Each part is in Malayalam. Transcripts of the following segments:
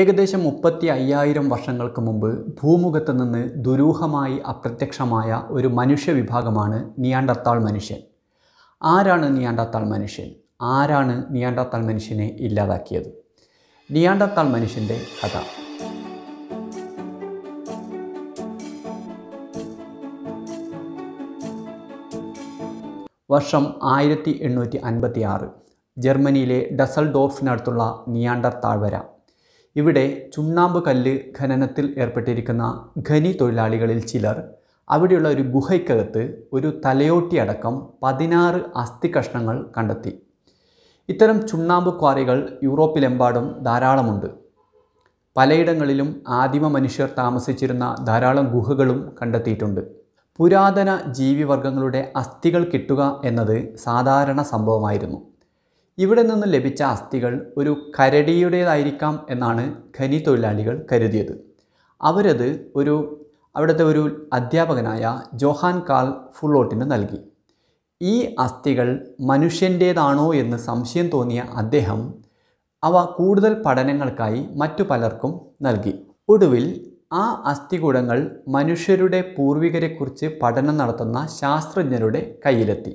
ഏകദേശം മുപ്പത്തി അയ്യായിരം വർഷങ്ങൾക്ക് മുമ്പ് ഭൂമുഖത്ത് നിന്ന് ദുരൂഹമായി അപ്രത്യക്ഷമായ ഒരു മനുഷ്യ വിഭാഗമാണ് നിയാണ്ടത്താൾ മനുഷ്യൻ ആരാണ് നിയാണ്ടത്താൾ മനുഷ്യൻ ആരാണ് നിയാണ്ടത്താൾ മനുഷ്യനെ ഇല്ലാതാക്കിയത് നിയാണ്ടത്താൾ മനുഷ്യൻ്റെ കഥ വർഷം ആയിരത്തി എണ്ണൂറ്റി അൻപത്തി ആറ് ജർമ്മനിയിലെ ഡസൽഡോർഫിനടുത്തുള്ള നിയാണ്ടർ താഴ്വര ഇവിടെ ചുണ്ണാമ്പ് കല്ല് ഖനനത്തിൽ ഏർപ്പെട്ടിരിക്കുന്ന ഖനി തൊഴിലാളികളിൽ ചിലർ അവിടെയുള്ള ഒരു ഗുഹയ്ക്കകത്ത് ഒരു തലയോട്ടി അടക്കം പതിനാറ് അസ്ഥി കഷ്ണങ്ങൾ കണ്ടെത്തി ഇത്തരം ചുണ്ണാമ്പ് ക്വാറികൾ യൂറോപ്പിലെമ്പാടും ധാരാളമുണ്ട് പലയിടങ്ങളിലും ആദിമ മനുഷ്യർ താമസിച്ചിരുന്ന ധാരാളം ഗുഹകളും കണ്ടെത്തിയിട്ടുണ്ട് പുരാതന ജീവിവർഗങ്ങളുടെ അസ്ഥികൾ കിട്ടുക എന്നത് സാധാരണ സംഭവമായിരുന്നു ഇവിടെ നിന്ന് ലഭിച്ച അസ്ഥികൾ ഒരു കരടിയുടേതായിരിക്കാം എന്നാണ് ഖനി തൊഴിലാളികൾ കരുതിയത് അവരത് ഒരു അവിടുത്തെ ഒരു അധ്യാപകനായ ജോഹാൻ കാൾ ഫുള്ളോട്ടിന് നൽകി ഈ അസ്ഥികൾ മനുഷ്യൻ്റേതാണോ എന്ന് സംശയം തോന്നിയ അദ്ദേഹം അവ കൂടുതൽ പഠനങ്ങൾക്കായി മറ്റു പലർക്കും നൽകി ഒടുവിൽ ആ അസ്ഥികൂടങ്ങൾ മനുഷ്യരുടെ പൂർവികരെക്കുറിച്ച് പഠനം നടത്തുന്ന ശാസ്ത്രജ്ഞരുടെ കയ്യിലെത്തി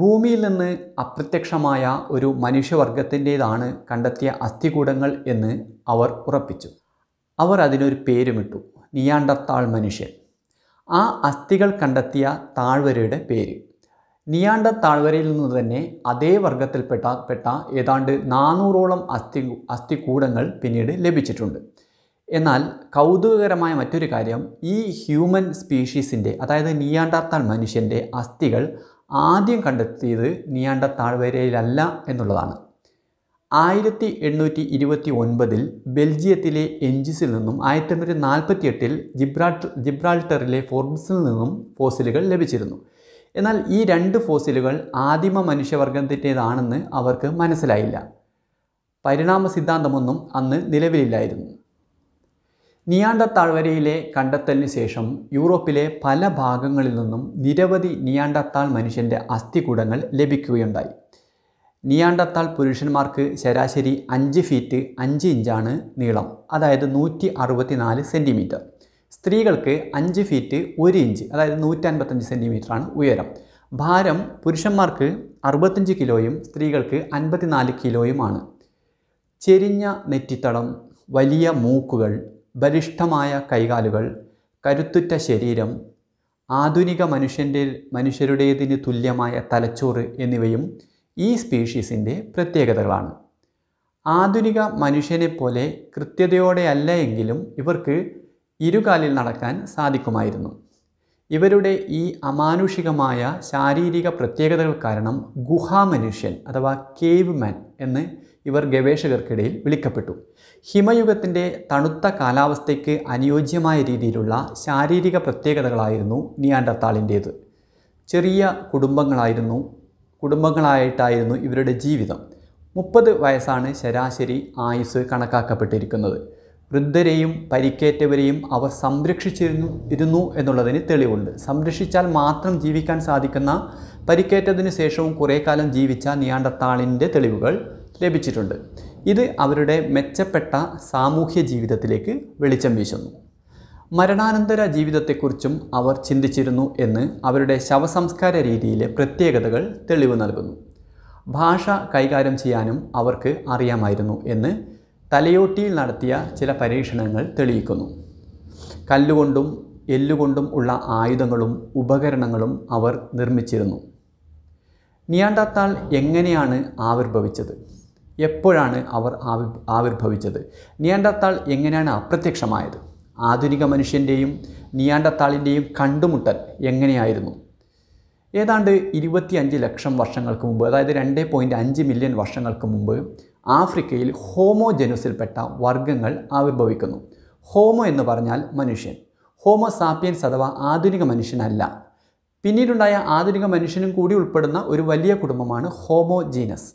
ഭൂമിയിൽ നിന്ന് അപ്രത്യക്ഷമായ ഒരു മനുഷ്യവർഗത്തിൻ്റേതാണ് കണ്ടെത്തിയ അസ്ഥികൂടങ്ങൾ എന്ന് അവർ ഉറപ്പിച്ചു അവർ അതിനൊരു പേരുമിട്ടു നിയാണ്ടർത്താൾ മനുഷ്യൻ ആ അസ്ഥികൾ കണ്ടെത്തിയ താഴ്വരയുടെ പേര് നിയാണ്ട താഴ്വരയിൽ നിന്ന് തന്നെ അതേ വർഗത്തിൽപ്പെട്ട പെട്ട ഏതാണ്ട് നാനൂറോളം അസ്ഥി അസ്ഥികൂടങ്ങൾ പിന്നീട് ലഭിച്ചിട്ടുണ്ട് എന്നാൽ കൗതുകകരമായ മറ്റൊരു കാര്യം ഈ ഹ്യൂമൻ സ്പീഷീസിൻ്റെ അതായത് നിയാണ്ടാർത്താൽ മനുഷ്യൻ്റെ അസ്ഥികൾ ആദ്യം കണ്ടെത്തിയത് നിയാണ്ട താഴ്വരയിലല്ല എന്നുള്ളതാണ് ആയിരത്തി എണ്ണൂറ്റി ഇരുപത്തി ഒൻപതിൽ ബെൽജിയത്തിലെ എൻജിസിൽ നിന്നും ആയിരത്തി എണ്ണൂറ്റി നാൽപ്പത്തി എട്ടിൽ ജിബ്രാൾട്ടർ ജിബ്രാൾട്ടറിലെ ഫോർബ്സിൽ നിന്നും ഫോസിലുകൾ ലഭിച്ചിരുന്നു എന്നാൽ ഈ രണ്ട് ഫോസിലുകൾ ആദിമ മനുഷ്യവർഗത്തിൻ്റേതാണെന്ന് അവർക്ക് മനസ്സിലായില്ല പരിണാമ സിദ്ധാന്തമൊന്നും അന്ന് നിലവിലില്ലായിരുന്നു നിയാണ്ട താഴ്വരയിലെ കണ്ടെത്തലിന് ശേഷം യൂറോപ്പിലെ പല ഭാഗങ്ങളിൽ നിന്നും നിരവധി നിയാണ്ടത്താൾ മനുഷ്യൻ്റെ അസ്ഥികൂടങ്ങൾ ലഭിക്കുകയുണ്ടായി നിയാണ്ടത്താൾ പുരുഷന്മാർക്ക് ശരാശരി അഞ്ച് ഫീറ്റ് അഞ്ച് ഇഞ്ചാണ് നീളം അതായത് നൂറ്റി നാല് സെൻറ്റിമീറ്റർ സ്ത്രീകൾക്ക് അഞ്ച് ഫീറ്റ് ഒരു ഇഞ്ച് അതായത് നൂറ്റൻപത്തഞ്ച് സെൻറ്റിമീറ്ററാണ് ഉയരം ഭാരം പുരുഷന്മാർക്ക് അറുപത്തഞ്ച് കിലോയും സ്ത്രീകൾക്ക് അൻപത്തിനാല് കിലോയുമാണ് ചെരിഞ്ഞ നെറ്റിത്തടം വലിയ മൂക്കുകൾ ബലിഷ്ഠമായ കൈകാലുകൾ കരുത്തുറ്റ ശരീരം ആധുനിക മനുഷ്യൻ്റെ മനുഷ്യരുടേതിന് തുല്യമായ തലച്ചോറ് എന്നിവയും ഈ സ്പീഷീസിൻ്റെ പ്രത്യേകതകളാണ് ആധുനിക മനുഷ്യനെ പോലെ കൃത്യതയോടെയല്ല എങ്കിലും ഇവർക്ക് ഇരുകാലിൽ നടക്കാൻ സാധിക്കുമായിരുന്നു ഇവരുടെ ഈ അമാനുഷികമായ ശാരീരിക പ്രത്യേകതകൾ കാരണം ഗുഹാമനുഷ്യൻ അഥവാ കേവ് മാൻ എന്ന് ഇവർ ഗവേഷകർക്കിടയിൽ വിളിക്കപ്പെട്ടു ഹിമയുഗത്തിൻ്റെ തണുത്ത കാലാവസ്ഥയ്ക്ക് അനുയോജ്യമായ രീതിയിലുള്ള ശാരീരിക പ്രത്യേകതകളായിരുന്നു നിയാൻഡർത്താളിൻ്റേത് ചെറിയ കുടുംബങ്ങളായിരുന്നു കുടുംബങ്ങളായിട്ടായിരുന്നു ഇവരുടെ ജീവിതം മുപ്പത് വയസ്സാണ് ശരാശരി ആയുസ് കണക്കാക്കപ്പെട്ടിരിക്കുന്നത് വൃദ്ധരെയും പരിക്കേറ്റവരെയും അവർ സംരക്ഷിച്ചിരുന്നു ഇരുന്നു എന്നുള്ളതിന് തെളിവുണ്ട് സംരക്ഷിച്ചാൽ മാത്രം ജീവിക്കാൻ സാധിക്കുന്ന പരിക്കേറ്റതിന് ശേഷവും കുറേ കാലം ജീവിച്ച നിയാണ്ടത്താളിൻ്റെ തെളിവുകൾ ലഭിച്ചിട്ടുണ്ട് ഇത് അവരുടെ മെച്ചപ്പെട്ട സാമൂഹ്യ ജീവിതത്തിലേക്ക് വെളിച്ചം വീശുന്നു മരണാനന്തര ജീവിതത്തെക്കുറിച്ചും അവർ ചിന്തിച്ചിരുന്നു എന്ന് അവരുടെ ശവസംസ്കാര രീതിയിലെ പ്രത്യേകതകൾ തെളിവ് നൽകുന്നു ഭാഷ കൈകാര്യം ചെയ്യാനും അവർക്ക് അറിയാമായിരുന്നു എന്ന് തലയോട്ടിയിൽ നടത്തിയ ചില പരീക്ഷണങ്ങൾ തെളിയിക്കുന്നു കല്ലുകൊണ്ടും എല്ലുകൊണ്ടും ഉള്ള ആയുധങ്ങളും ഉപകരണങ്ങളും അവർ നിർമ്മിച്ചിരുന്നു നിയാണ്ടാത്താൾ എങ്ങനെയാണ് ആവിർഭവിച്ചത് എപ്പോഴാണ് അവർ ആവിർഭവിച്ചത് നിയാണ്ടത്താൾ എങ്ങനെയാണ് അപ്രത്യക്ഷമായത് ആധുനിക മനുഷ്യൻ്റെയും നിയാണ്ടത്താളിൻ്റെയും കണ്ടുമുട്ടൽ എങ്ങനെയായിരുന്നു ഏതാണ്ട് ഇരുപത്തിയഞ്ച് ലക്ഷം വർഷങ്ങൾക്ക് മുമ്പ് അതായത് രണ്ട് പോയിൻറ്റ് അഞ്ച് മില്യൺ വർഷങ്ങൾക്ക് മുമ്പ് ആഫ്രിക്കയിൽ ഹോമോജനുസിൽപ്പെട്ട വർഗ്ഗങ്ങൾ ആവിർഭവിക്കുന്നു ഹോമോ എന്ന് പറഞ്ഞാൽ മനുഷ്യൻ ഹോമോ സാപ്പിയൻസ് അഥവാ ആധുനിക മനുഷ്യനല്ല പിന്നീടുണ്ടായ ആധുനിക മനുഷ്യനും കൂടി ഉൾപ്പെടുന്ന ഒരു വലിയ കുടുംബമാണ് ഹോമോജീനസ്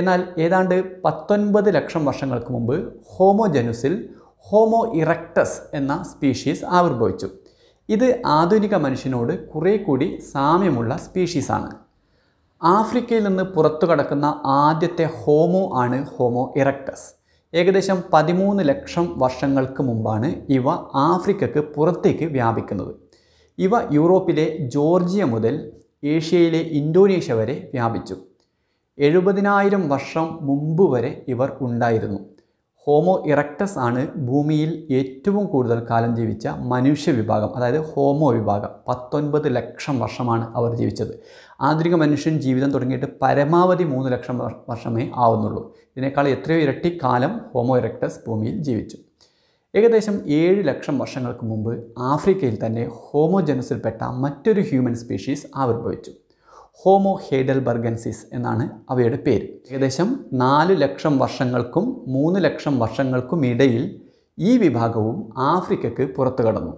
എന്നാൽ ഏതാണ്ട് പത്തൊൻപത് ലക്ഷം വർഷങ്ങൾക്ക് മുമ്പ് ഹോമോജനുസിൽ ഹോമോ ഇറക്ടസ് എന്ന സ്പീഷീസ് ആവിർഭവിച്ചു ഇത് ആധുനിക മനുഷ്യനോട് കുറേ കൂടി സാമ്യമുള്ള സ്പീഷീസാണ് ആഫ്രിക്കയിൽ നിന്ന് പുറത്തു കടക്കുന്ന ആദ്യത്തെ ഹോമോ ആണ് ഹോമോ ഇറക്ടസ് ഏകദേശം പതിമൂന്ന് ലക്ഷം വർഷങ്ങൾക്ക് മുമ്പാണ് ഇവ ആഫ്രിക്കക്ക് പുറത്തേക്ക് വ്യാപിക്കുന്നത് ഇവ യൂറോപ്പിലെ ജോർജിയ മുതൽ ഏഷ്യയിലെ ഇന്തോനേഷ്യ വരെ വ്യാപിച്ചു എഴുപതിനായിരം വർഷം മുമ്പ് വരെ ഇവർ ഉണ്ടായിരുന്നു ഹോമോ ഇറക്ടസ് ആണ് ഭൂമിയിൽ ഏറ്റവും കൂടുതൽ കാലം ജീവിച്ച മനുഷ്യ വിഭാഗം അതായത് ഹോമോ വിഭാഗം പത്തൊൻപത് ലക്ഷം വർഷമാണ് അവർ ജീവിച്ചത് ആധുനിക മനുഷ്യൻ ജീവിതം തുടങ്ങിയിട്ട് പരമാവധി മൂന്ന് ലക്ഷം വർഷമേ ആവുന്നുള്ളൂ ഇതിനേക്കാൾ എത്രയോ ഇരട്ടി കാലം ഹോമോ ഇറക്ടസ് ഭൂമിയിൽ ജീവിച്ചു ഏകദേശം ഏഴ് ലക്ഷം വർഷങ്ങൾക്ക് മുമ്പ് ആഫ്രിക്കയിൽ തന്നെ ഹോമോജനസിൽപ്പെട്ട മറ്റൊരു ഹ്യൂമൻ സ്പീഷീസ് ആവിർഭവിച്ചു ഹോമോ ഹേഡൽബർഗൻസിസ് എന്നാണ് അവയുടെ പേര് ഏകദേശം നാല് ലക്ഷം വർഷങ്ങൾക്കും മൂന്ന് ലക്ഷം വർഷങ്ങൾക്കും ഇടയിൽ ഈ വിഭാഗവും ആഫ്രിക്കക്ക് പുറത്തു കടന്നു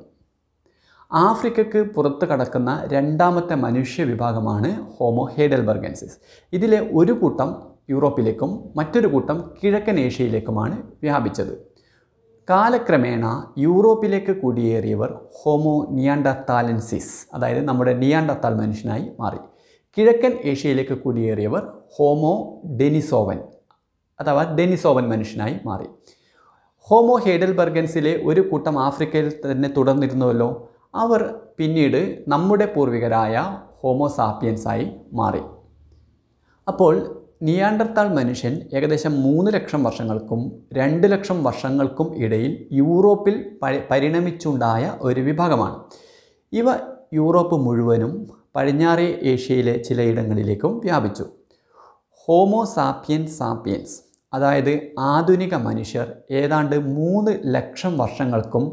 ആഫ്രിക്കക്ക് പുറത്തു കടക്കുന്ന രണ്ടാമത്തെ മനുഷ്യ വിഭാഗമാണ് ഹോമോ ഹേഡൽബർഗൻസിസ് ഇതിലെ ഒരു കൂട്ടം യൂറോപ്പിലേക്കും മറ്റൊരു കൂട്ടം കിഴക്കൻ ഏഷ്യയിലേക്കുമാണ് വ്യാപിച്ചത് കാലക്രമേണ യൂറോപ്പിലേക്ക് കുടിയേറിയവർ ഹോമോ നിയാണ്ടത്താലൻസിസ് അതായത് നമ്മുടെ നിയാണ്ടത്താൽ മനുഷ്യനായി മാറി കിഴക്കൻ ഏഷ്യയിലേക്ക് കുടിയേറിയവർ ഹോമോ ഡെനിസോവൻ അഥവാ ഡെനിസോവൻ മനുഷ്യനായി മാറി ഹോമോ ഹേഡൽബർഗൻസിലെ ഒരു കൂട്ടം ആഫ്രിക്കയിൽ തന്നെ തുടർന്നിരുന്നുവല്ലോ അവർ പിന്നീട് നമ്മുടെ പൂർവികരായ ഹോമോ സാപ്പിയൻസായി മാറി അപ്പോൾ നിയാണ്ടർത്താൾ മനുഷ്യൻ ഏകദേശം മൂന്ന് ലക്ഷം വർഷങ്ങൾക്കും രണ്ട് ലക്ഷം വർഷങ്ങൾക്കും ഇടയിൽ യൂറോപ്പിൽ പരിണമിച്ചുണ്ടായ ഒരു വിഭാഗമാണ് ഇവ യൂറോപ്പ് മുഴുവനും പടിഞ്ഞാറേ ഏഷ്യയിലെ ചിലയിടങ്ങളിലേക്കും വ്യാപിച്ചു ഹോമോസാപ്യൻ സാപ്യൻസ് സാപ്പിയൻസ് അതായത് ആധുനിക മനുഷ്യർ ഏതാണ്ട് മൂന്ന് ലക്ഷം വർഷങ്ങൾക്കും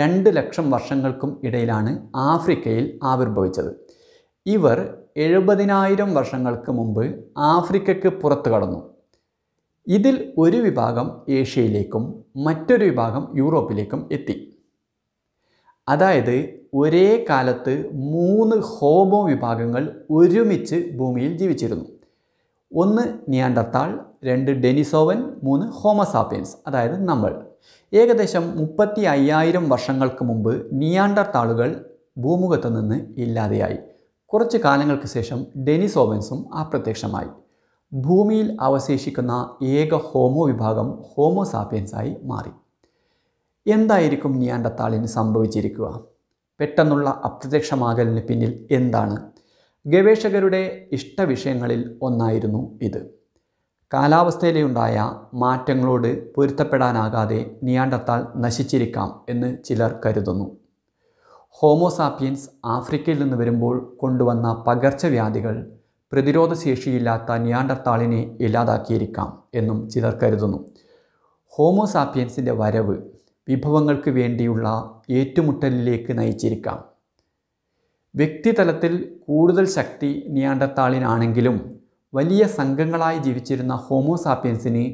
രണ്ട് ലക്ഷം വർഷങ്ങൾക്കും ഇടയിലാണ് ആഫ്രിക്കയിൽ ആവിർഭവിച്ചത് ഇവർ എഴുപതിനായിരം വർഷങ്ങൾക്ക് മുമ്പ് ആഫ്രിക്കയ്ക്ക് പുറത്തു കടന്നു ഇതിൽ ഒരു വിഭാഗം ഏഷ്യയിലേക്കും മറ്റൊരു വിഭാഗം യൂറോപ്പിലേക്കും എത്തി അതായത് ഒരേ കാലത്ത് മൂന്ന് ഹോമോ വിഭാഗങ്ങൾ ഒരുമിച്ച് ഭൂമിയിൽ ജീവിച്ചിരുന്നു ഒന്ന് നിയാണ്ടത്താൾ രണ്ട് ഡെനിസോവൻ മൂന്ന് ഹോമസാപ്പിയൻസ് അതായത് നമ്മൾ ഏകദേശം മുപ്പത്തി അയ്യായിരം വർഷങ്ങൾക്ക് മുമ്പ് നിയാണ്ടർത്താളുകൾ ഭൂമുഖത്ത് നിന്ന് ഇല്ലാതെയായി കുറച്ച് കാലങ്ങൾക്ക് ശേഷം ഡെനിസോവൻസും അപ്രത്യക്ഷമായി ഭൂമിയിൽ അവശേഷിക്കുന്ന ഏക ഹോമോ വിഭാഗം ഹോമോസാപ്പിയൻസായി മാറി എന്തായിരിക്കും നിയാണ്ടത്താളിന് സംഭവിച്ചിരിക്കുക പെട്ടെന്നുള്ള അപ്രത്യക്ഷമാകലിന് പിന്നിൽ എന്താണ് ഗവേഷകരുടെ ഇഷ്ടവിഷയങ്ങളിൽ ഒന്നായിരുന്നു ഇത് കാലാവസ്ഥയിലുണ്ടായ മാറ്റങ്ങളോട് പൊരുത്തപ്പെടാനാകാതെ നിയാണ്ടത്താൾ നശിച്ചിരിക്കാം എന്ന് ചിലർ കരുതുന്നു ഹോമോസാപ്പിയൻസ് ആഫ്രിക്കയിൽ നിന്ന് വരുമ്പോൾ കൊണ്ടുവന്ന പകർച്ചവ്യാധികൾ പ്രതിരോധശേഷിയില്ലാത്ത നിയാണ്ടത്താളിനെ ഇല്ലാതാക്കിയിരിക്കാം എന്നും ചിലർ കരുതുന്നു ഹോമോസാപ്പിയൻസിൻ്റെ വരവ് വിഭവങ്ങൾക്ക് വേണ്ടിയുള്ള ഏറ്റുമുട്ടലിലേക്ക് നയിച്ചിരിക്കാം വ്യക്തിതലത്തിൽ കൂടുതൽ ശക്തി നിയാണ്ടത്താളിനാണെങ്കിലും വലിയ സംഘങ്ങളായി ജീവിച്ചിരുന്ന ഹോമോസാപ്പിയൻസിന്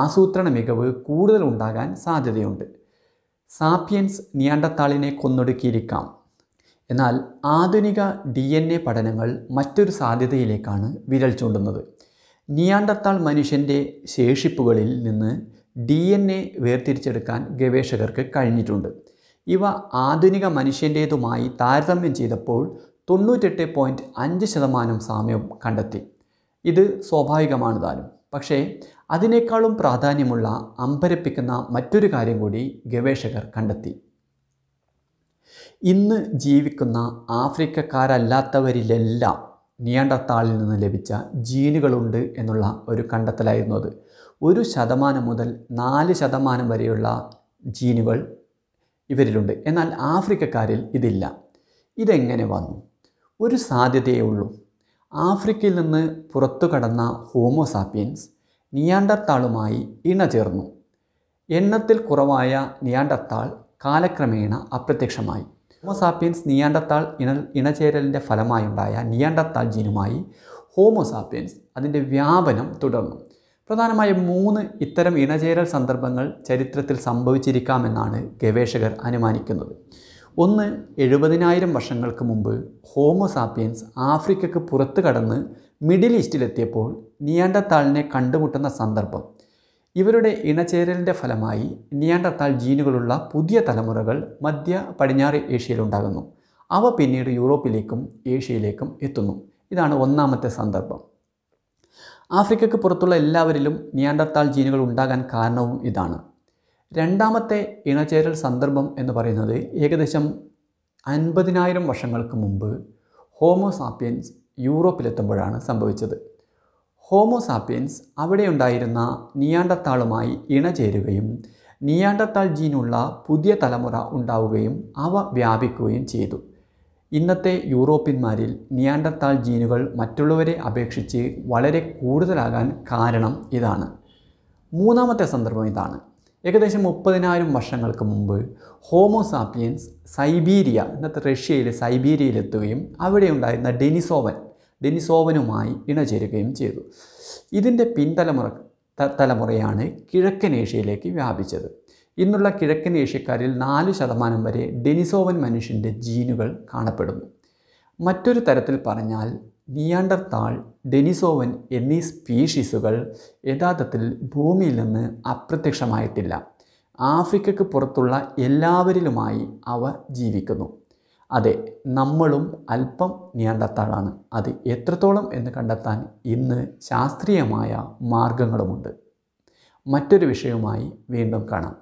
ആസൂത്രണ മികവ് കൂടുതൽ ഉണ്ടാകാൻ സാധ്യതയുണ്ട് സാപ്പിയൻസ് നിയാണ്ടത്താളിനെ കൊന്നൊടുക്കിയിരിക്കാം എന്നാൽ ആധുനിക ഡി എൻ എ പഠനങ്ങൾ മറ്റൊരു സാധ്യതയിലേക്കാണ് വിരൽ ചൂണ്ടുന്നത് നിയാണ്ടത്താൾ മനുഷ്യൻ്റെ ശേഷിപ്പുകളിൽ നിന്ന് ഡി എൻ എ വേർതിരിച്ചെടുക്കാൻ ഗവേഷകർക്ക് കഴിഞ്ഞിട്ടുണ്ട് ഇവ ആധുനിക മനുഷ്യൻ്റേതുമായി താരതമ്യം ചെയ്തപ്പോൾ തൊണ്ണൂറ്റെട്ട് പോയിൻറ്റ് അഞ്ച് ശതമാനം സാമ്യം കണ്ടെത്തി ഇത് സ്വാഭാവികമാണ് താനും പക്ഷേ അതിനേക്കാളും പ്രാധാന്യമുള്ള അമ്പരപ്പിക്കുന്ന മറ്റൊരു കാര്യം കൂടി ഗവേഷകർ കണ്ടെത്തി ഇന്ന് ജീവിക്കുന്ന ആഫ്രിക്കക്കാരല്ലാത്തവരിലെല്ലാം നിയണ്ടത്താളിൽ നിന്ന് ലഭിച്ച ജീനുകളുണ്ട് എന്നുള്ള ഒരു കണ്ടെത്തലായിരുന്നു അത് ഒരു ശതമാനം മുതൽ നാല് ശതമാനം വരെയുള്ള ജീനുകൾ ഇവരിലുണ്ട് എന്നാൽ ആഫ്രിക്കക്കാരിൽ ഇതില്ല ഇതെങ്ങനെ വന്നു ഒരു സാധ്യതയേ ഉള്ളൂ ആഫ്രിക്കയിൽ നിന്ന് പുറത്തു കടന്ന ഹോമോസാപ്പിയൻസ് നിയാണ്ടർത്താളുമായി ഇണചേർന്നു എണ്ണത്തിൽ കുറവായ നിയാണ്ടത്താൾ കാലക്രമേണ അപ്രത്യക്ഷമായി ഹോമോസാപ്പിയൻസ് നിയാണ്ടത്താൾ ഇണ ഇണചേരലിൻ്റെ ഫലമായുണ്ടായ നിയാണ്ടത്താൾ ജീനുമായി ഹോമോസാപ്പിയൻസ് അതിൻ്റെ വ്യാപനം തുടർന്നു പ്രധാനമായും മൂന്ന് ഇത്തരം ഇണചേരൽ സന്ദർഭങ്ങൾ ചരിത്രത്തിൽ സംഭവിച്ചിരിക്കാമെന്നാണ് ഗവേഷകർ അനുമാനിക്കുന്നത് ഒന്ന് എഴുപതിനായിരം വർഷങ്ങൾക്ക് മുമ്പ് ഹോമോസാപ്പിയൻസ് ആഫ്രിക്കയ്ക്ക് പുറത്ത് കടന്ന് മിഡിൽ ഈസ്റ്റിലെത്തിയപ്പോൾ നിയാണ്ടത്താളിനെ കണ്ടുമുട്ടുന്ന സന്ദർഭം ഇവരുടെ ഇണചേരലിൻ്റെ ഫലമായി നിയാണ്ടർത്താൽ ജീനുകളുള്ള പുതിയ തലമുറകൾ മധ്യ പടിഞ്ഞാറ് ഏഷ്യയിലുണ്ടാകുന്നു അവ പിന്നീട് യൂറോപ്പിലേക്കും ഏഷ്യയിലേക്കും എത്തുന്നു ഇതാണ് ഒന്നാമത്തെ സന്ദർഭം ആഫ്രിക്കയ്ക്ക് പുറത്തുള്ള എല്ലാവരിലും നിയാണ്ടർത്താൽ ജീനുകൾ ഉണ്ടാകാൻ കാരണവും ഇതാണ് രണ്ടാമത്തെ ഇണചേരൽ സന്ദർഭം എന്ന് പറയുന്നത് ഏകദേശം അൻപതിനായിരം വർഷങ്ങൾക്ക് മുമ്പ് ഹോമോസാപ്പിയൻസ് യൂറോപ്പിലെത്തുമ്പോഴാണ് സംഭവിച്ചത് ഹോമോസാപ്പിയൻസ് അവിടെയുണ്ടായിരുന്ന നിയാണ്ടത്താളുമായി ഇണചേരുകയും നിയാണ്ടത്താൾ ജീനുള്ള പുതിയ തലമുറ ഉണ്ടാവുകയും അവ വ്യാപിക്കുകയും ചെയ്തു ഇന്നത്തെ യൂറോപ്യന്മാരിൽ നിയാണ്ടത്താൾ ജീനുകൾ മറ്റുള്ളവരെ അപേക്ഷിച്ച് വളരെ കൂടുതലാകാൻ കാരണം ഇതാണ് മൂന്നാമത്തെ സന്ദർഭം ഇതാണ് ഏകദേശം മുപ്പതിനായിരം വർഷങ്ങൾക്ക് മുമ്പ് ഹോമോസാപ്പിയൻസ് സൈബീരിയ ഇന്നത്തെ റഷ്യയിലെ സൈബീരിയയിലെത്തുകയും അവിടെ ഉണ്ടായിരുന്ന ഡെനിസോവൻ ഡെനിസോവനുമായി ഇണചേരുകയും ചെയ്തു ഇതിൻ്റെ പിൻതലമുറ തലമുറയാണ് കിഴക്കൻ ഏഷ്യയിലേക്ക് വ്യാപിച്ചത് ഇന്നുള്ള കിഴക്കൻ ഏഷ്യക്കാരിൽ നാല് ശതമാനം വരെ ഡെനിസോവൻ മനുഷ്യൻ്റെ ജീനുകൾ കാണപ്പെടുന്നു മറ്റൊരു തരത്തിൽ പറഞ്ഞാൽ നിയാണ്ടർത്താൾ ഡെനിസോവൻ എന്നീ സ്പീഷീസുകൾ യഥാർത്ഥത്തിൽ ഭൂമിയിൽ നിന്ന് അപ്രത്യക്ഷമായിട്ടില്ല ആഫ്രിക്കയ്ക്ക് പുറത്തുള്ള എല്ലാവരിലുമായി അവ ജീവിക്കുന്നു അതെ നമ്മളും അല്പം നിയണ്ടത്താളാണ് അത് എത്രത്തോളം എന്ന് കണ്ടെത്താൻ ഇന്ന് ശാസ്ത്രീയമായ മാർഗങ്ങളുമുണ്ട് മറ്റൊരു വിഷയവുമായി വീണ്ടും കാണാം